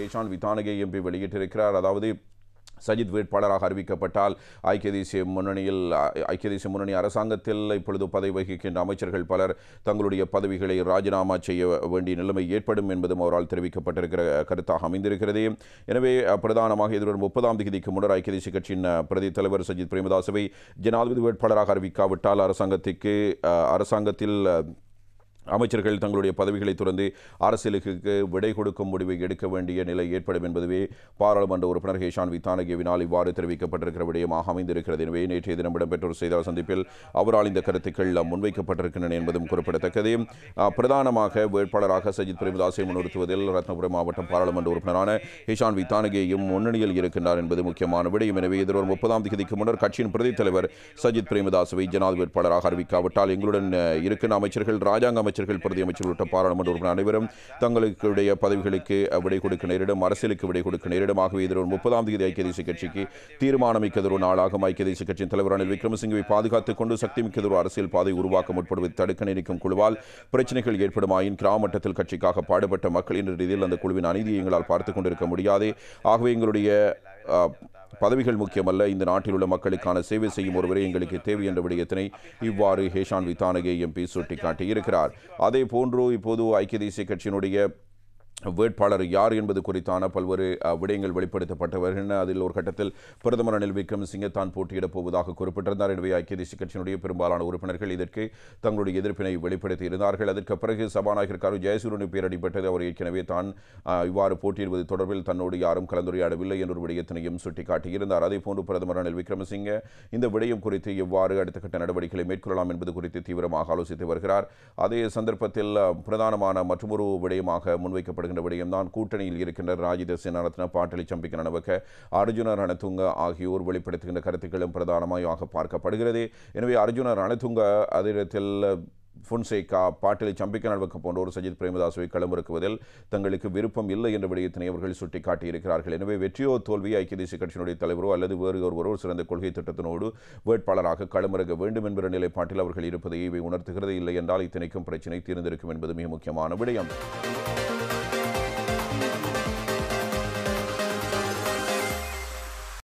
கேஷான் Vithanage MP வெளியிட்டிருக்கிறார் அதாவது சஜித் வேட்பாளராக அறிவிக்கப்பட்டால் ஐக்கிய தேசிய முன்னணியில் ஐக்கிய தேசிய முன்னணி அரசாங்கத்தில் இப்பொழுது பதவி வகிக்கின்ற அமைச்சர்கள் பலர் தங்களுடைய பதவிகளை ராஜினாமா செய்ய வேண்டிய நிலைமை ஏற்படும் என்பதும் அவரால் தெரிவிக்கப்பட்டிருக்கிற கருத்தாக அமைந்திருக்கிறது எனவே பிரதானமாக இதனுடன் முப்பதாம் தேதிக்கு முன்னர் ஐக்கிய தேசிய கட்சியின் பிரதி தலைவர் சஜித் பிரேமதாசவை ஜனாதிபதி வேட்பாளராக அறிவிக்காவிட்டால் அரசாங்கத்திற்கு அரசாங்கத்தில் அமைச்சர்கள் தங்களுடைய பதவிகளை துறந்து அரசியலுக்கு விடை கொடுக்கும் முடிவை எடுக்க வேண்டிய நிலை ஏற்படும் என்பதுவே பாராளுமன்ற உறுப்பினர் ஹேஷான் வித்தானகேவினால் இவ்வாறு தெரிவிக்கப்பட்டிருக்கிற விடயமாக அமைந்திருக்கிறது எனவே நேற்றைய தினம் இடம்பெற்ற ஒரு செய்தியாளர் சந்திப்பில் அவரால் இந்த கருத்துக்கள் முன்வைக்கப்பட்டிருக்கின்றன என்பதும் குறிப்பிடத்தக்கது பிரதானமாக வேட்பாளராக சஜித் பிரேமதாசை முன்னிறுத்துவதில் ரத்னபுரம் மாவட்டம் பாராளுமன்ற உறுப்பினரான ஹேஷான் வித்தானகேயும் முன்னணியில் இருக்கின்றார் என்பது முக்கியமான விடயம் எனவே எதிர்வரும் முப்பதாம் தேதிக்கு முன்னர் கட்சியின் பிரதி தலைவர் சஜித் பிரேமதாசுவை ஜனாதிபதி வேட்பாளராக அறிவிக்காவிட்டால் எங்களுடன் இருக்கின்ற அமைச்சர்கள் ராஜாங்க அமைச்சர் அமைச்சர்கள் பிரதி அமைச்சர் உள்ளிட்ட பாராளுமன்ற உறுப்பினர் அனைவரும் தங்களுடைய பதவிகளுக்கு விடை கொடுக்க நேரிடும் அரசியலுக்கு விடை கொடுக்க நேரிடும் ஆகவே ஒரு முப்பதாம் தேதி ஐக்கிய தேசிய கட்சிக்கு மிக்கதொரு நாளாகும் ஐக்கிய தேசிய கட்சியின் தலைவர் ரணில் விக்ரமசிங்கவை பாதுகாத்துக் கொண்டு மிக்கதொரு அரசியல் பாதை உருவாக்க முற்படுவது தடுக்க நினைக்கும் குழுவால் பிரச்சனைகள் ஏற்படுமாயின் கிராமட்டத்தில் கட்சிக்காக பாடுபட்ட மக்கள் என்ற ரீதியில் அந்த குழுவின் அநீதியை எங்களால் பார்த்து கொண்டிருக்க முடியாது ஆகவே எங்களுடைய பதவிகள் முக்கியமல்ல இந்த நாட்டில் உள்ள மக்களுக்கான சேவை செய்யும் ஒருவரே எங்களுக்கு தேவை என்ற விடயத்தினை இவ்வாறு ஹேஷான் வித்தானகே எம்பி சுட்டிக்காட்டியிருக்கிறார் அதே போன்று இப்போது ஐக்கிய தேசிய கட்சியினுடைய வேட்பாளர் யார் என்பது குறித்தான பல்வேறு விடயங்கள் வெளிப்படுத்தப்பட்டு வருகின்றன அதில் ஒரு கட்டத்தில் பிரதமர் ரணில் விக்ரமசிங்க தான் போட்டியிடப் போவதாக குறிப்பிட்டிருந்தார் எனவே ஐக்கிய தேசிய கட்சியினுடைய பெரும்பாலான உறுப்பினர்கள் இதற்கு தங்களுடைய எதிர்ப்பினை வெளிப்படுத்தி இருந்தார்கள் அதற்கு பிறகு சபாநாயகர் கரு ஜெயசூரனு பேர் அடிபட்டது அவர் ஏற்கனவே தான் இவ்வாறு போட்டியிடுவது தொடர்பில் தன்னோடு யாரும் கலந்துரையாடவில்லை என்ற ஒரு விடயத்தினையும் சுட்டிக்காட்டியிருந்தார் அதேபோன்று பிரதமர் ரணில் விக்ரமசிங்க இந்த விடயம் குறித்து எவ்வாறு அடுத்த கட்ட நடவடிக்கைகளை மேற்கொள்ளலாம் என்பது குறித்து தீவிரமாக ஆலோசித்து வருகிறார் அதே சந்தர்ப்பத்தில் பிரதானமான மற்றொரு விடயமாக முன்வைக்கப்படுகிறது வருகின்ற விடயம்தான் கூட்டணியில் இருக்கின்ற ராஜித சேனாரத்ன பாட்டலி சம்பிக்க நனவக்க அர்ஜுன ரணதுங்க ஆகியோர் வெளிப்படுத்துகின்ற கருத்துக்களும் பிரதானமாக பார்க்கப்படுகிறது எனவே அர்ஜுன ரணதுங்க அதிரத்தில் புன்சேகா பாட்டிலை சம்பிக்க நடவக்க போன்றோர் சஜித் பிரேமதாசுவை களமிறக்குவதில் தங்களுக்கு விருப்பம் இல்லை என்ற விடயத்தினை அவர்கள் சுட்டிக்காட்டியிருக்கிறார்கள் எனவே வெற்றியோ தோல்வி ஐக்கிய தேசிய கட்சியினுடைய தலைவரோ அல்லது வேறு ஒருவரோ சிறந்த கொள்கை திட்டத்தினோடு வேட்பாளராக களமிறக்க வேண்டும் என்ற நிலைப்பாட்டில் அவர்கள் இருப்பதை இவை உணர்த்துகிறது இல்லை என்றால் இத்தனைக்கும் பிரச்சினை தீர்ந்திருக்கும் என்பது மிக முக்கியமான விடயம்